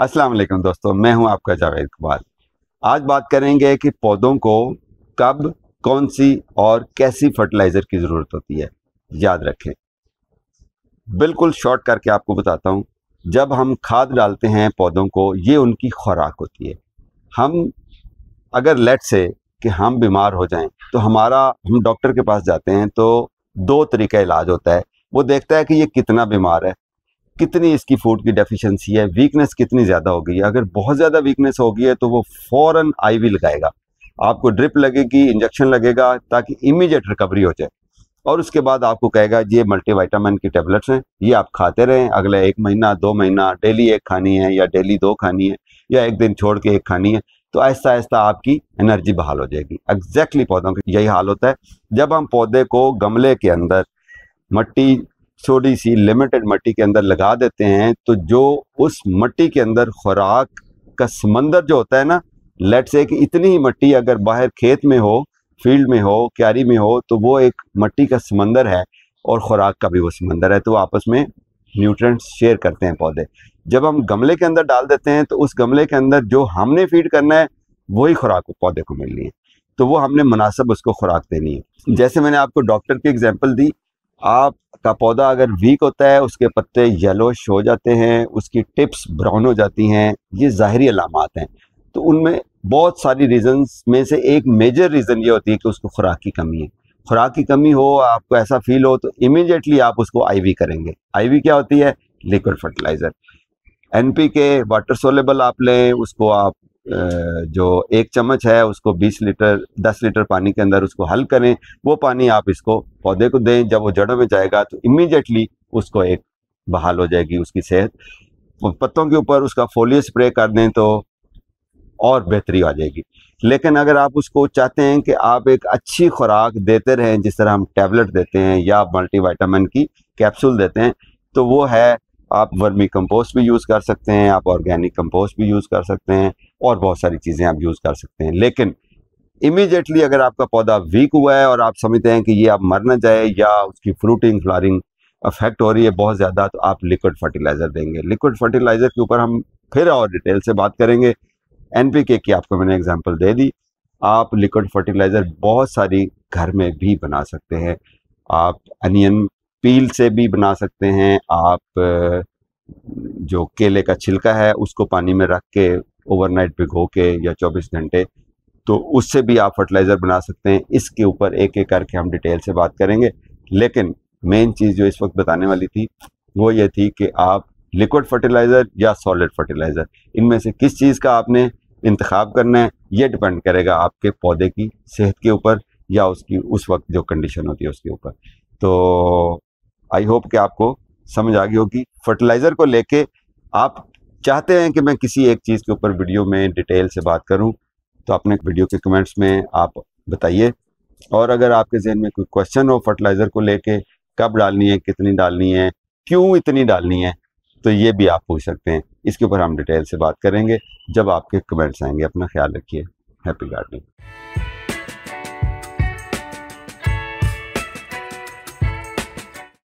अस्सलाम वालेकुम दोस्तों मैं हूं आपका जावेद इकबाल आज बात करेंगे कि पौधों को कब कौन सी और कैसी फर्टिलाइज़र की ज़रूरत होती है याद रखें बिल्कुल शॉर्ट करके आपको बताता हूं जब हम खाद डालते हैं पौधों को ये उनकी खुराक होती है हम अगर लेट से कि हम बीमार हो जाएं तो हमारा हम डॉक्टर के पास जाते हैं तो दो तरीका इलाज होता है वो देखता है कि ये कितना बीमार है कितनी इसकी फूड की डेफिशिएंसी है वीकनेस कितनी ज़्यादा हो गई है अगर बहुत ज़्यादा वीकनेस हो गई है तो वो फ़ौरन आईवी लगाएगा आपको ड्रिप लगेगी इंजेक्शन लगेगा ताकि इमीडिएट रिकवरी हो जाए और उसके बाद आपको कहेगा ये मल्टीविटामिन की टेबलेट्स हैं ये आप खाते रहें अगले एक महीना दो महीना डेली एक खानी है या डेली दो खानी है या एक दिन छोड़ के एक खानी है तो ऐसा ऐसा आपकी एनर्जी बहाल हो जाएगी एग्जैक्टली exactly पौधों का यही हाल होता है जब हम पौधे को गमले के अंदर मट्टी छोटी सी लिमिटेड मट्टी के अंदर लगा देते हैं तो जो उस मट्टी के अंदर खुराक का समंदर जो होता है ना लेट से कि इतनी ही मट्टी अगर बाहर खेत में हो फील्ड में हो क्यारी में हो तो वो एक मट्टी का समंदर है और ख़ुराक का भी वो समंदर है तो आपस में न्यूट्रेंट्स शेयर करते हैं पौधे जब हम गमले के अंदर डाल देते हैं तो उस गमले के अंदर जो हमने फीड करना है वही खुराक पौधे को मिलनी है तो वो हमने मुनासब उसको खुराक देनी है जैसे मैंने आपको डॉक्टर की एग्जाम्पल दी आप का पौधा अगर वीक होता है उसके पत्ते येलोश हो जाते हैं उसकी टिप्स ब्राउन हो जाती हैं ये ज़ाहरी अलामत हैं तो उनमें बहुत सारी रीज़न्स में से एक मेजर रीज़न ये होती है कि उसको खुराक की कमी है खुराक की कमी हो आपको ऐसा फील हो तो इमीडिएटली आप उसको आईवी करेंगे आईवी क्या होती है liquid fertiliser N P K water soluble आप लें उसको आप जो एक चम्मच है उसको 20 लीटर 10 लीटर पानी के अंदर उसको हल करें वो पानी आप इसको पौधे को दें जब वो जड़ों में जाएगा तो इमीडिएटली उसको एक बहाल हो जाएगी उसकी सेहत पत्तों के ऊपर उसका फोलियो स्प्रे कर दें तो और बेहतरी आ जाएगी लेकिन अगर आप उसको चाहते हैं कि आप एक अच्छी खुराक देते रहें जिस तरह हम टैबलेट देते हैं या मल्टीविटामिन की कैप्सूल देते हैं तो वो है आप वर्मी कंपोस्ट भी यूज़ कर सकते हैं आप ऑर्गेनिक कंपोस्ट भी यूज़ कर सकते हैं और बहुत सारी चीज़ें आप यूज़ कर सकते हैं लेकिन इमीजिएटली अगर आपका पौधा वीक हुआ है और आप समझते हैं कि ये आप मर ना जाए या उसकी फ्रूटिंग फ्लॉरिंग अफेक्ट हो रही है बहुत ज़्यादा तो आप लिक्विड फर्टिलाइज़र देंगे लिक्विड फर्टिलाइज़र के ऊपर हम फिर और डिटेल से बात करेंगे एन की आपको मैंने एग्जाम्पल दे दी आप लिक्विड फर्टिलाइज़र बहुत सारी घर में भी बना सकते हैं आप अनियन पील से भी बना सकते हैं आप जो केले का छिलका है उसको पानी में रख के ओवरनाइट भिगो के या 24 घंटे तो उससे भी आप फर्टिलाइज़र बना सकते हैं इसके ऊपर एक एक करके हम डिटेल से बात करेंगे लेकिन मेन चीज़ जो इस वक्त बताने वाली थी वो ये थी कि आप लिक्विड फर्टिलाइज़र या सॉलिड फर्टिलाइज़र इनमें से किस चीज़ का आपने इंतखब करना है ये डिपेंड करेगा आपके पौधे की सेहत के ऊपर या उसकी उस वक्त जो कंडीशन होती है उसके ऊपर तो आई होप कि आपको समझ आ गई होगी फर्टिलाइज़र को लेके आप चाहते हैं कि मैं किसी एक चीज़ के ऊपर वीडियो में डिटेल से बात करूं तो अपने वीडियो के कमेंट्स में आप बताइए और अगर आपके जहन में कोई क्वेश्चन हो फर्टिलाइज़र को लेके कब डालनी है कितनी डालनी है क्यों इतनी डालनी है तो ये भी आप पूछ सकते हैं इसके ऊपर हम डिटेल से बात करेंगे जब आपके कमेंट्स आएंगे अपना ख्याल रखिए हैप्पी गार्डनिंग